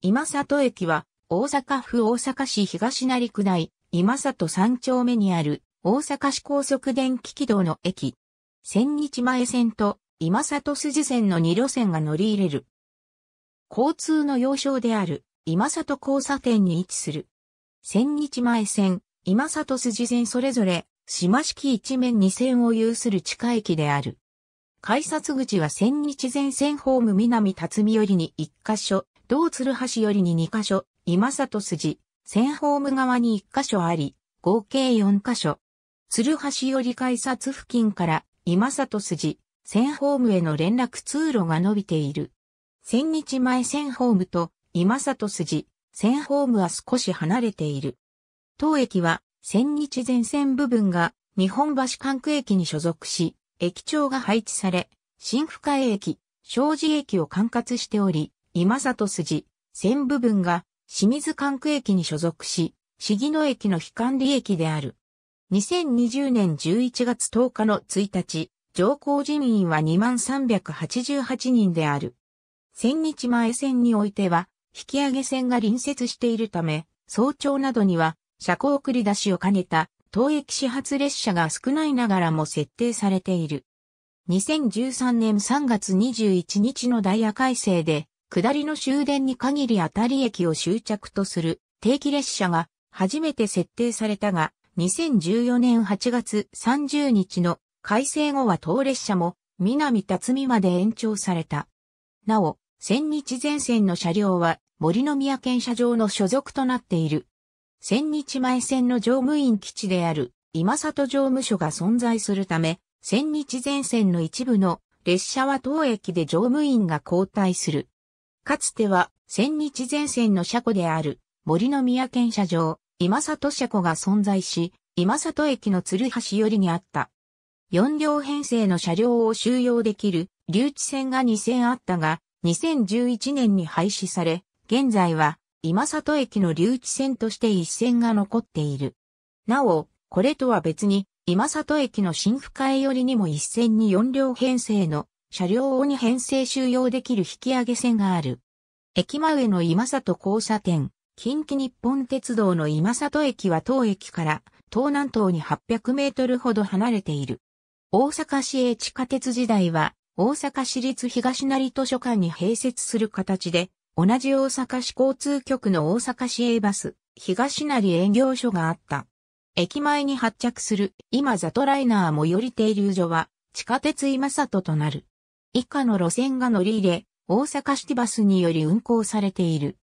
今里駅は、大阪府大阪市東成区内、今里3丁目にある、大阪市高速電気軌道の駅。千日前線と、今里筋線の2路線が乗り入れる。交通の要衝である、今里交差点に位置する。千日前線、今里筋線それぞれ、島式一面二線を有する地下駅である。改札口は千日前線ホーム南辰美寄りに一箇所、道鶴橋よりに2カ所、今里筋、千ホーム側に1カ所あり、合計4カ所。鶴橋より改札付近から今里筋、千ホームへの連絡通路が伸びている。千日前千ホームと今里筋、千ホームは少し離れている。当駅は千日前線部分が日本橋関区駅に所属し、駅長が配置され、新深江駅、庄司駅を管轄しており、今里筋、線部分が清水管区駅に所属し、市議野駅の非管理駅である。2020年11月10日の1日、上降人員は2388人である。千日前線においては、引き上げ線が隣接しているため、早朝などには、車庫送り出しを兼ねた、当駅始発列車が少ないながらも設定されている。2013年3月21日のダイヤ改正で、下りの終電に限り当たり駅を終着とする定期列車が初めて設定されたが、2014年8月30日の改正後は当列車も南辰巳まで延長された。なお、千日前線の車両は森の宮県車場の所属となっている。千日前線の乗務員基地である今里乗務所が存在するため、千日前線の一部の列車は当駅で乗務員が交代する。かつては、千日前線の車庫である、森の宮県車場、今里車庫が存在し、今里駅の鶴橋寄りにあった。4両編成の車両を収容できる留置線が2 0 0 0あったが、2011年に廃止され、現在は今里駅の留置線として1線が残っている。なお、これとは別に、今里駅の新深江寄りにも1線に4両編成の車両を2編成収容できる引き上げ線がある。駅前の今里交差点、近畿日本鉄道の今里駅は当駅から東南東に800メートルほど離れている。大阪市営地下鉄時代は大阪市立東成図書館に併設する形で、同じ大阪市交通局の大阪市営バス、東成営業所があった。駅前に発着する今里ライナー最寄り停留所は地下鉄今里となる。以下の路線が乗り入れ、大阪シティバスにより運行されている。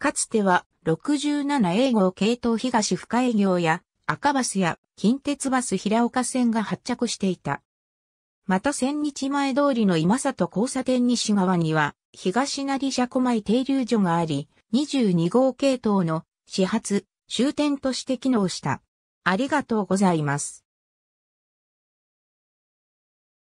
かつては67 a 号系統東深営業や赤バスや近鉄バス平岡線が発着していた。また千日前通りの今里交差点西側には東成車庫前停留所があり、22号系統の始発、終点として機能した。ありがとうございます。